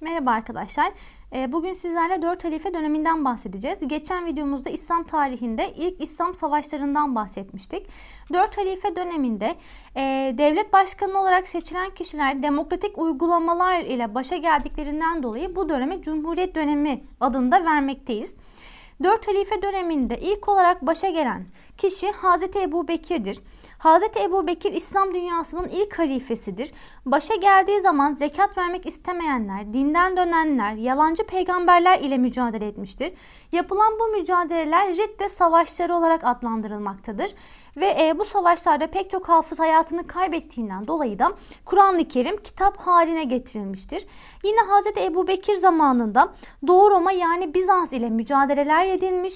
Merhaba arkadaşlar. Ee, bugün sizlerle 4 halife döneminden bahsedeceğiz. Geçen videomuzda İslam tarihinde ilk İslam savaşlarından bahsetmiştik. 4 halife döneminde e, devlet başkanı olarak seçilen kişiler demokratik uygulamalar ile başa geldiklerinden dolayı bu dönemi Cumhuriyet dönemi adında vermekteyiz. 4 halife döneminde ilk olarak başa gelen kişi Hazreti Ebu Bekir'dir. Hz. Ebu Bekir İslam dünyasının ilk halifesidir. Başa geldiği zaman zekat vermek istemeyenler, dinden dönenler, yalancı peygamberler ile mücadele etmiştir. Yapılan bu mücadeleler Ridde savaşları olarak adlandırılmaktadır. Ve e, bu savaşlarda pek çok hafız hayatını kaybettiğinden dolayı da Kur'an-ı Kerim kitap haline getirilmiştir. Yine Hz. Ebu Bekir zamanında Doğu Roma yani Bizans ile mücadeleler edilmiş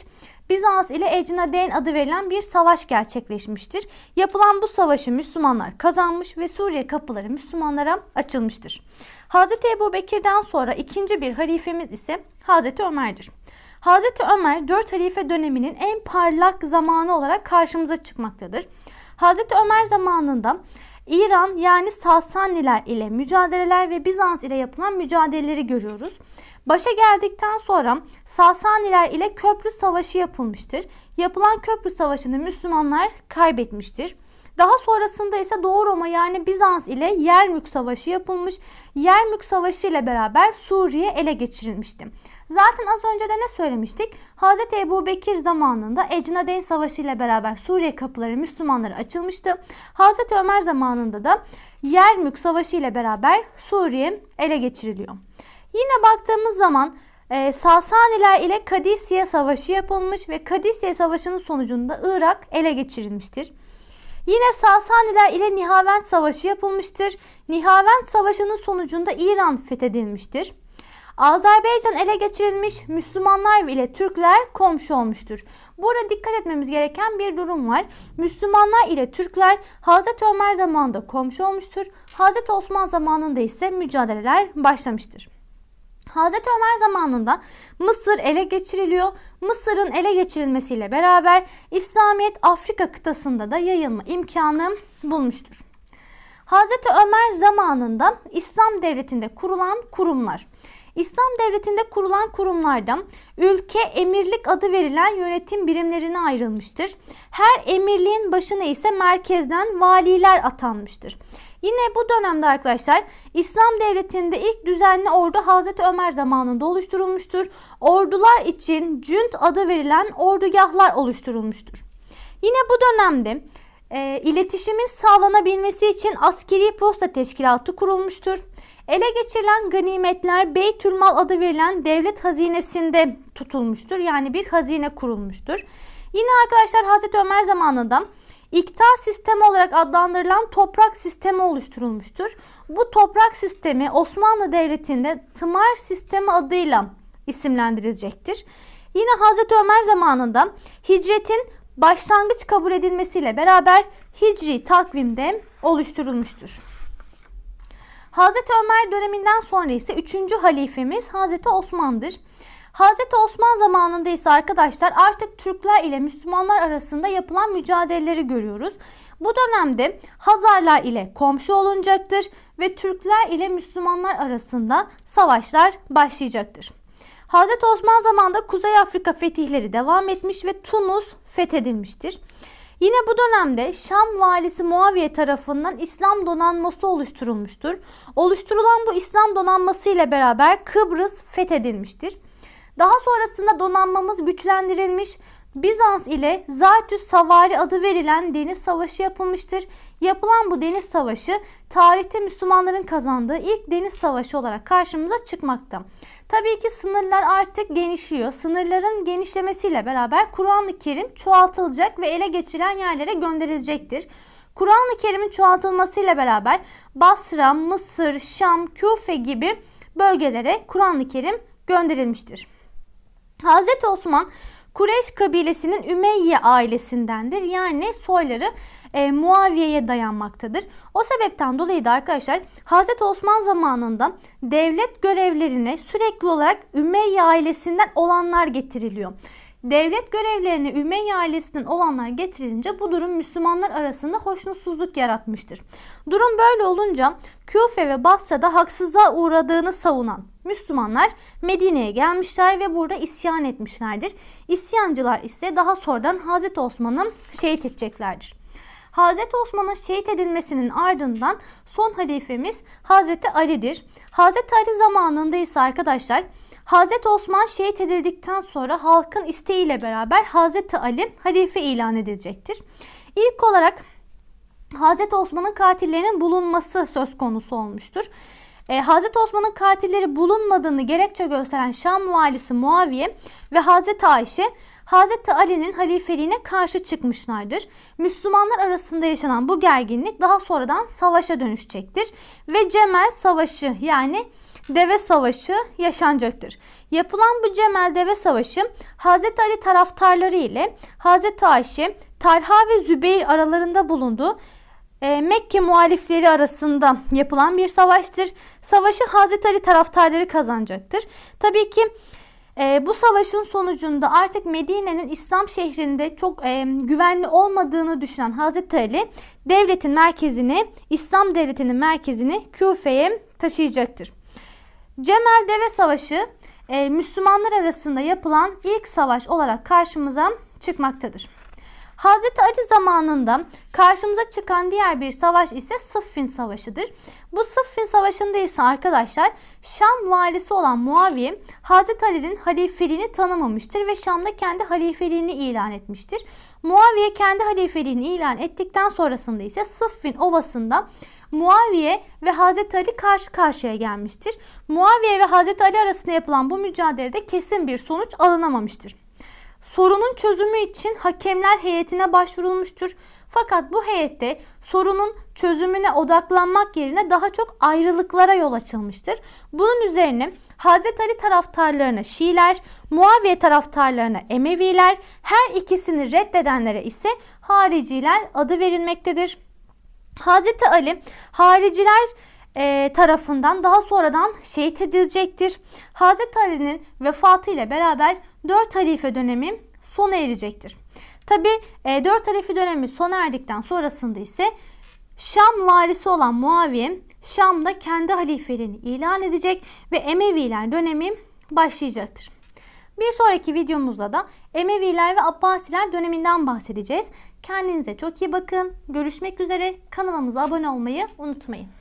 Bizans ile Ecnadeyn adı verilen bir savaş gerçekleşmiştir. Yapılan bu savaşı Müslümanlar kazanmış ve Suriye kapıları Müslümanlara açılmıştır. Hz. Ebu Bekir'den sonra ikinci bir halifemiz ise Hz. Ömer'dir. Hz. Ömer 4 halife döneminin en parlak zamanı olarak karşımıza çıkmaktadır. Hz. Ömer zamanında İran yani Sasaniler ile mücadeleler ve Bizans ile yapılan mücadeleleri görüyoruz. Başa geldikten sonra Sasaniler ile Köprü Savaşı yapılmıştır. Yapılan Köprü Savaşı'nı Müslümanlar kaybetmiştir. Daha sonrasında ise Doğu Roma yani Bizans ile Yermük Savaşı yapılmış. Yermük Savaşı ile beraber Suriye ele geçirilmişti. Zaten az önce de ne söylemiştik? Hz. Ebu Bekir zamanında Ecnadeyn Savaşı ile beraber Suriye kapıları Müslümanlara açılmıştı. Hz. Ömer zamanında da Yermük Savaşı ile beraber Suriye ele geçiriliyor. Yine baktığımız zaman e, Sasaniler ile Kadisiye Savaşı yapılmış ve Kadisiye Savaşı'nın sonucunda Irak ele geçirilmiştir. Yine Sasaniler ile Nihavend Savaşı yapılmıştır. Nihavend Savaşı'nın sonucunda İran fethedilmiştir. Azerbaycan ele geçirilmiş, Müslümanlar ile Türkler komşu olmuştur. Burada dikkat etmemiz gereken bir durum var. Müslümanlar ile Türkler Hazreti Ömer zamanında komşu olmuştur. Hazreti Osman zamanında ise mücadeleler başlamıştır. Hazreti Ömer zamanında Mısır ele geçiriliyor. Mısır'ın ele geçirilmesiyle beraber İslamiyet Afrika kıtasında da yayılma imkanı bulmuştur. Hazreti Ömer zamanında İslam devletinde kurulan kurumlar. İslam devletinde kurulan kurumlardan ülke emirlik adı verilen yönetim birimlerine ayrılmıştır. Her emirliğin başına ise merkezden valiler atanmıştır. Yine bu dönemde arkadaşlar İslam devletinde ilk düzenli ordu Hazreti Ömer zamanında oluşturulmuştur. Ordular için cünt adı verilen ordugahlar oluşturulmuştur. Yine bu dönemde e, iletişimin sağlanabilmesi için askeri posta teşkilatı kurulmuştur. Ele geçirilen ganimetler Beytülmal adı verilen devlet hazinesinde tutulmuştur. Yani bir hazine kurulmuştur. Yine arkadaşlar Hazreti Ömer zamanında İkta sistemi olarak adlandırılan toprak sistemi oluşturulmuştur. Bu toprak sistemi Osmanlı Devleti'nde tımar sistemi adıyla isimlendirilecektir. Yine Hazreti Ömer zamanında hicretin başlangıç kabul edilmesiyle beraber hicri takvimde oluşturulmuştur. Hazreti Ömer döneminden sonra ise 3. halifemiz Hazreti Osman'dır. Hazreti Osman zamanında ise arkadaşlar artık Türkler ile Müslümanlar arasında yapılan mücadeleleri görüyoruz. Bu dönemde Hazarlar ile komşu olunacaktır ve Türkler ile Müslümanlar arasında savaşlar başlayacaktır. Hazreti Osman zamanında Kuzey Afrika fetihleri devam etmiş ve Tunus fethedilmiştir. Yine bu dönemde Şam valisi Muaviye tarafından İslam donanması oluşturulmuştur. Oluşturulan bu İslam donanması ile beraber Kıbrıs fethedilmiştir. Daha sonrasında donanmamız güçlendirilmiş. Bizans ile Zatüs Savari adı verilen deniz savaşı yapılmıştır. Yapılan bu deniz savaşı tarihte Müslümanların kazandığı ilk deniz savaşı olarak karşımıza çıkmakta. Tabii ki sınırlar artık genişliyor. Sınırların genişlemesiyle beraber Kur'an-ı Kerim çoğaltılacak ve ele geçirilen yerlere gönderilecektir. Kur'an-ı Kerim'in çoğaltılmasıyla beraber Basra, Mısır, Şam, Küfe gibi bölgelere Kur'an-ı Kerim gönderilmiştir. Hazreti Osman Kureyş kabilesinin Ümeyye ailesindendir. Yani soyları e, Muaviye'ye dayanmaktadır. O sebepten dolayı da arkadaşlar Hazreti Osman zamanında devlet görevlerine sürekli olarak Ümeyye ailesinden olanlar getiriliyor. Devlet görevlerine Ümeyye ailesinden olanlar getirilince bu durum Müslümanlar arasında hoşnutsuzluk yaratmıştır. Durum böyle olunca Küfe ve Basra'da haksızlığa uğradığını savunan Müslümanlar Medine'ye gelmişler ve burada isyan etmişlerdir. İsyancılar ise daha sonradan Hazreti Osman'ın şehit edeceklerdir. Hazreti Osman'ın şehit edilmesinin ardından son halifemiz Hazreti Ali'dir. Hazreti Ali zamanında ise arkadaşlar Hazreti Osman şehit edildikten sonra halkın isteğiyle beraber Hazreti Ali halife ilan edilecektir. İlk olarak Hazreti Osman'ın katillerinin bulunması söz konusu olmuştur. E, Hazreti Osman'ın katilleri bulunmadığını gerekçe gösteren Şam valisi Muaviye ve Hazreti Ayşe Hazreti Ali'nin halifeliğine karşı çıkmışlardır. Müslümanlar arasında yaşanan bu gerginlik daha sonradan savaşa dönüşecektir ve Cemel Savaşı yani deve savaşı yaşanacaktır. Yapılan bu Cemel deve savaşı Hz. Ali taraftarları ile Hz. Ayşe, Talha ve Zübeyir aralarında bulunduğu e, Mekke muhalifleri arasında yapılan bir savaştır. Savaşı Hazreti Ali taraftarları kazanacaktır. Tabii ki e, bu savaşın sonucunda artık Medine'nin İslam şehrinde çok e, güvenli olmadığını düşünen Hazreti Ali devletin merkezini, İslam devletinin merkezini Küfe'ye taşıyacaktır. Cemel Deve Savaşı e, Müslümanlar arasında yapılan ilk savaş olarak karşımıza çıkmaktadır. Hazreti Ali zamanında karşımıza çıkan diğer bir savaş ise Sıffin Savaşı'dır. Bu Sıffin Savaşı'nda ise arkadaşlar Şam valisi olan Muaviye Hazreti Ali'nin halifeliğini tanımamıştır ve Şam'da kendi halifeliğini ilan etmiştir. Muaviye kendi halifeliğini ilan ettikten sonrasında ise Sıffin Ovası'nda Muaviye ve Hazreti Ali karşı karşıya gelmiştir. Muaviye ve Hazreti Ali arasında yapılan bu mücadelede kesin bir sonuç alınamamıştır. Sorunun çözümü için hakemler heyetine başvurulmuştur. Fakat bu heyette sorunun çözümüne odaklanmak yerine daha çok ayrılıklara yol açılmıştır. Bunun üzerine Hazreti Ali taraftarlarına Şiiler, Muaviye taraftarlarına Emeviler, her ikisini reddedenlere ise Hariciler adı verilmektedir. Hazreti Ali hariciler e, tarafından daha sonradan şehit edilecektir. Hazreti Ali'nin vefatı ile beraber 4 halife dönemi sona erecektir. Tabi e, 4 halife dönemi sona erdikten sonrasında ise Şam varisi olan Muaviye Şam'da kendi halifeliğini ilan edecek ve Emeviler dönemi başlayacaktır. Bir sonraki videomuzda da Emeviler ve Abbasiler döneminden bahsedeceğiz. Kendinize çok iyi bakın. Görüşmek üzere. Kanalımıza abone olmayı unutmayın.